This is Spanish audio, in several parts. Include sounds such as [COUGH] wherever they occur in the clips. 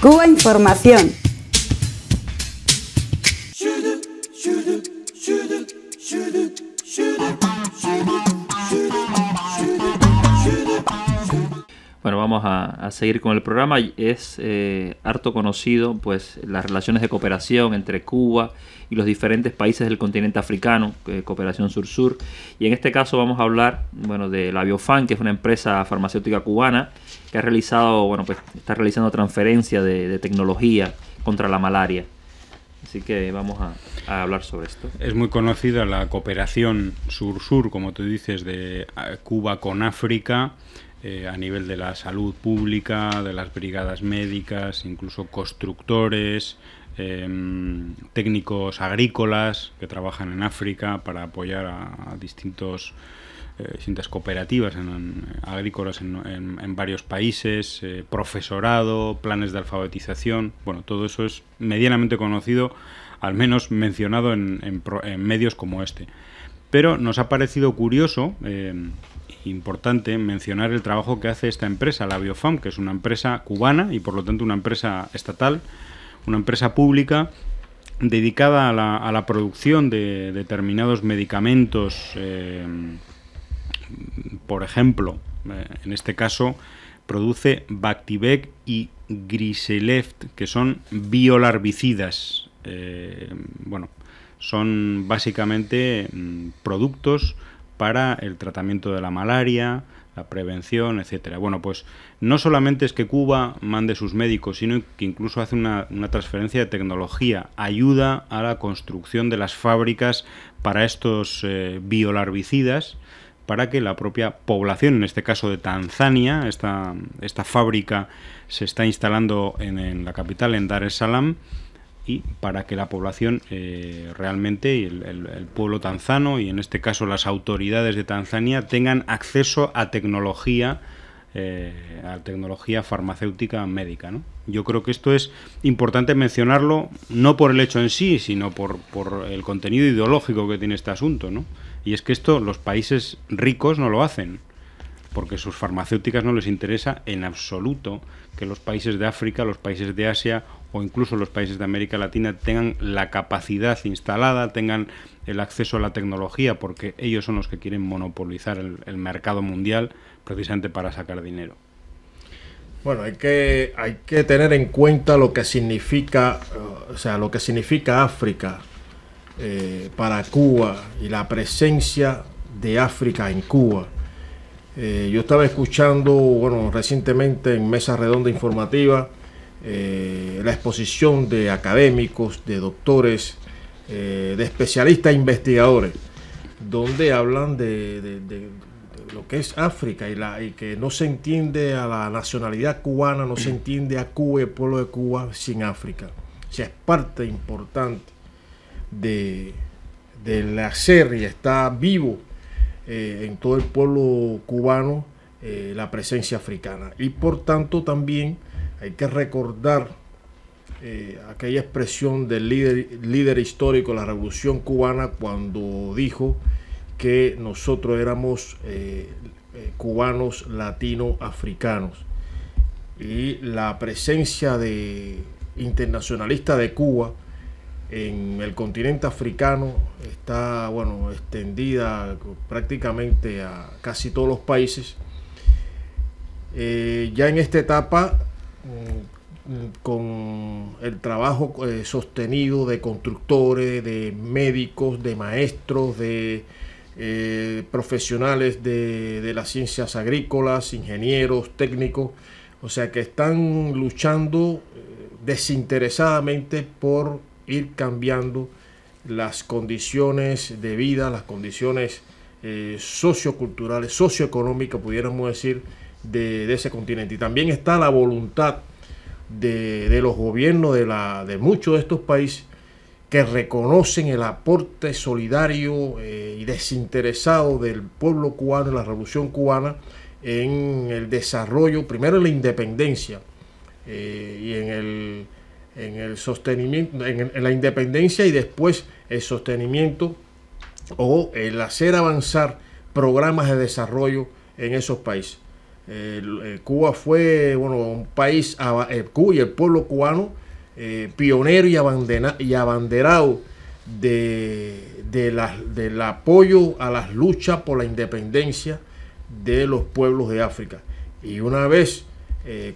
Cuba Información. Bueno, vamos a, seguir con el programa. Es eh, harto conocido pues las relaciones de cooperación entre Cuba y los diferentes países del continente africano, eh, cooperación sur-sur. Y en este caso vamos a hablar bueno, de la Biofan, que es una empresa farmacéutica cubana que ha realizado, bueno, pues está realizando transferencia de, tecnología contra la malaria. Así que vamos a, a, hablar sobre esto. Es muy conocida la cooperación sur-sur, como tú dices, de eh, Cuba con África, eh, a nivel de la salud pública, de las brigadas médicas, incluso constructores, em, técnicos agrícolas que trabajan en África para apoyar a, distintos eh, distintas cooperativas agrícolas en, varios países, eh, profesorado, planes de alfabetización. Bueno, todo eso es medianamente conocido, al menos mencionado en, medios como este. Pero nos ha parecido curioso em, importante mencionar el trabajo que hace esta empresa, la Biofam, que es una empresa cubana y por lo tanto una empresa estatal, una empresa pública dedicada a la, producción de determinados medicamentos, eh, por ejemplo, eh, en este caso produce Bactivec y Griseleft, que son biolarbicidas... Eh, bueno, son básicamente mm, productos para el tratamiento de la malaria, la prevención, etcétera. Bueno, pues no solamente es que Cuba mande sus médicos, sino que incluso hace una, transferencia de tecnología, ayuda a la construcción de las fábricas para estos eh, biolarbicidas, para que la propia población, en este caso de Tanzania, esta, esta fábrica se está instalando en, en la capital, en Dar es Salaam, y para que la población eh, realmente, y el, pueblo tanzano y en este caso las autoridades de Tanzania tengan acceso a tecnología, eh, a tecnología farmacéutica médica. Yo creo que esto es importante mencionarlo, no por el hecho en sí, sino por, el contenido ideológico que tiene este asunto. Y es que esto los países ricos no lo hacen porque sus farmacéuticas no les interesa en absoluto que los países de África, los países de Asia o incluso los países de América Latina tengan la capacidad instalada, tengan el acceso a la tecnología, porque ellos son los que quieren monopolizar el, mercado mundial precisamente para sacar dinero. Bueno, hay que, hay que tener en cuenta lo que significa, eh, o sea, lo que significa África eh, para Cuba y la presencia de África en Cuba. Eh, yo estaba escuchando, bueno, recientemente en Mesa Redonda Informativa, eh, la exposición de académicos, de doctores, eh, de especialistas investigadores, donde hablan de, lo que es África y, que no se entiende a la nacionalidad cubana, no se entiende a Cuba, el pueblo de Cuba, sin África. O sea, es parte importante de, del hacer y está vivo eh, en todo el pueblo cubano la presencia africana. Y por tanto también hay que recordar eh, aquella expresión del líder, histórico de la Revolución Cubana cuando dijo que nosotros éramos eh, eh, cubanos latinoafricanos. Y la presencia de internacionalista de Cuba en el continente africano está bueno extendida prácticamente a casi todos los países. ya en esta etapa Mm, con el trabajo eh, sostenido de constructores, de médicos, de maestros, de eh, profesionales de, las ciencias agrícolas, ingenieros, técnicos, o sea que están luchando eh, desinteresadamente por ir cambiando las condiciones de vida, las condiciones socioculturales, socioeconómicas, pudiéramos decir, de, ese continente. Y también está la voluntad de, los gobiernos de, la, de muchos de estos países que reconocen el aporte solidario eh, y desinteresado del pueblo cubano, la revolución cubana, en el desarrollo, primero en la independencia eh, y en el, en el sostenimiento, en, la independencia y después el sostenimiento o el hacer avanzar programas de desarrollo en esos países. Eh, Cuba fue un país, eh, el pueblo cubano, eh, pionero y, abanderado de, de del apoyo a las luchas por la independencia de los pueblos de África. Y una vez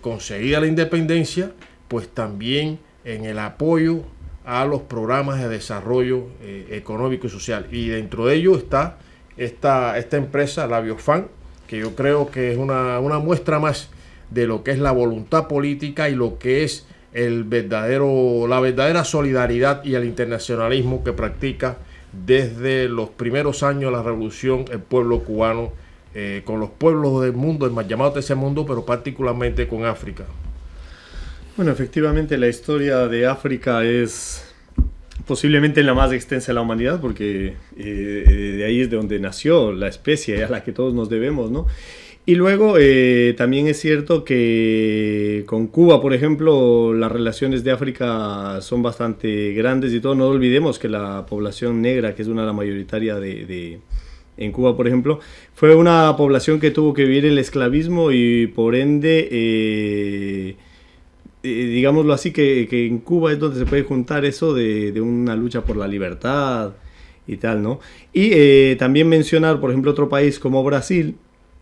conseguida la independencia, pues también en el apoyo a los programas de desarrollo económico y social. Y dentro de ello está esta, esta empresa, la Biofan, que yo creo que es una, muestra más de lo que es la voluntad política y lo que es el verdadero, la verdadera solidaridad y el internacionalismo que practica desde los primeros años de la revolución el pueblo cubano eh, con los pueblos del mundo, el más llamado ese mundo, pero particularmente con África. Bueno, efectivamente la historia de África es posiblemente la más extensa de la humanidad, porque eh, de ahí es de donde nació la especie, a la que todos nos debemos, ¿no? Y luego eh, también es cierto que con Cuba, por ejemplo, las relaciones de África son bastante grandes y todo. No olvidemos que la población negra, que es una de las mayoritarias de, en Cuba, por ejemplo, fue una población que tuvo que vivir el esclavismo y por ende... Eh, eh, digámoslo así, que, en Cuba es donde se puede juntar eso de, una lucha por la libertad y tal, ¿no? Y eh, también mencionar, por ejemplo, otro país como Brasil,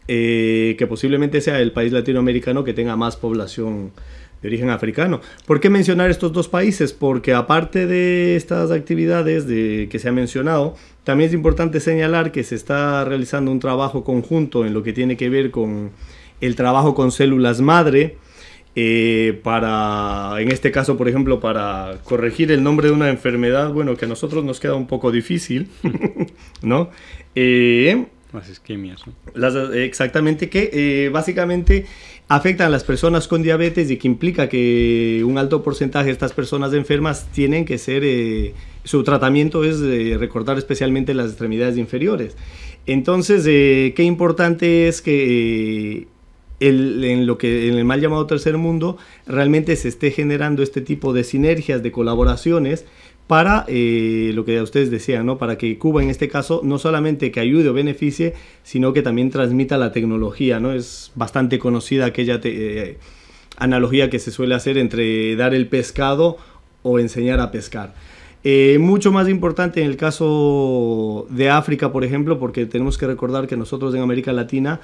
eh, que posiblemente sea el país latinoamericano que tenga más población de origen africano. ¿Por qué mencionar estos dos países? Porque aparte de estas actividades que se ha mencionado, también es importante señalar que se está realizando un trabajo conjunto en lo que tiene que ver con el trabajo con células madre, eh, para, en este caso, por ejemplo, para corregir el nombre de una enfermedad, bueno, que a nosotros nos queda un poco difícil, [LAUGHS] eh, ¿no? las isquemias. exactamente, que eh, básicamente afectan a las personas con diabetes y que implica que un alto porcentaje de estas personas enfermas tienen que ser, su tratamiento es recordar recortar especialmente las extremidades inferiores. Entonces, qué importante es que en lo que en el mal llamado tercer mundo realmente se esté generando este tipo de sinergias, de colaboraciones para eh, lo que ustedes decían, ¿no? Para que Cuba en este caso no solamente que ayude o beneficie, sino que también transmita la tecnología, ¿no? Es bastante conocida aquella eh, analogía que se suele hacer entre dar el pescado o enseñar a pescar. Eh, mucho más importante en el caso de África, por ejemplo, porque tenemos que recordar que nosotros en América Latina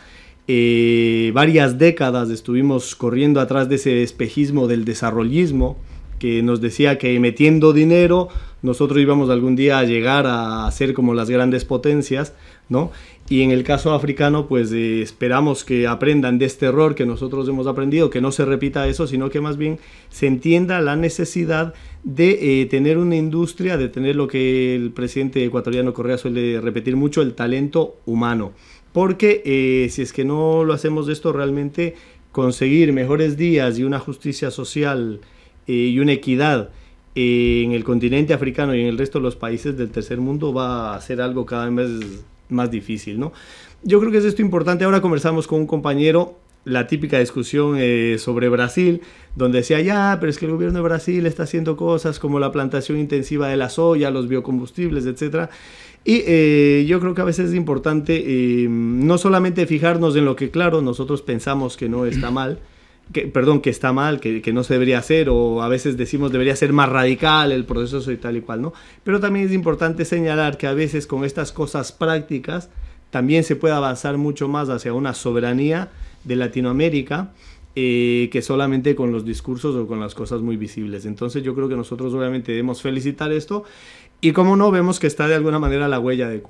eh, varias décadas estuvimos corriendo atrás de ese espejismo del desarrollismo que nos decía que metiendo dinero nosotros íbamos algún día a llegar a ser como las grandes potencias, ¿no? Y en el caso africano, pues eh, esperamos que aprendan de este error que nosotros hemos aprendido, que no se repita eso, sino que más bien se entienda la necesidad de eh, tener una industria, de tener lo que el presidente ecuatoriano Correa suele repetir mucho, el talento humano porque eh, si es que no lo hacemos esto realmente, conseguir mejores días y una justicia social eh, y una equidad eh, en el continente africano y en el resto de los países del tercer mundo va a ser algo cada vez más difícil, ¿no? Yo creo que es esto importante. Ahora conversamos con un compañero la típica discusión eh, sobre Brasil, donde decía, ya, pero es que el gobierno de Brasil está haciendo cosas como la plantación intensiva de la soya, los biocombustibles, etc. Y eh, yo creo que a veces es importante eh, no solamente fijarnos en lo que, claro, nosotros pensamos que no está mal, que, perdón, que está mal, que, que, no se debería hacer, o a veces decimos debería ser más radical el proceso y tal y cual, ¿no? Pero también es importante señalar que a veces con estas cosas prácticas también se puede avanzar mucho más hacia una soberanía de Latinoamérica eh, que solamente con los discursos o con las cosas muy visibles. Entonces yo creo que nosotros obviamente debemos felicitar esto y como no vemos que está de alguna manera la huella de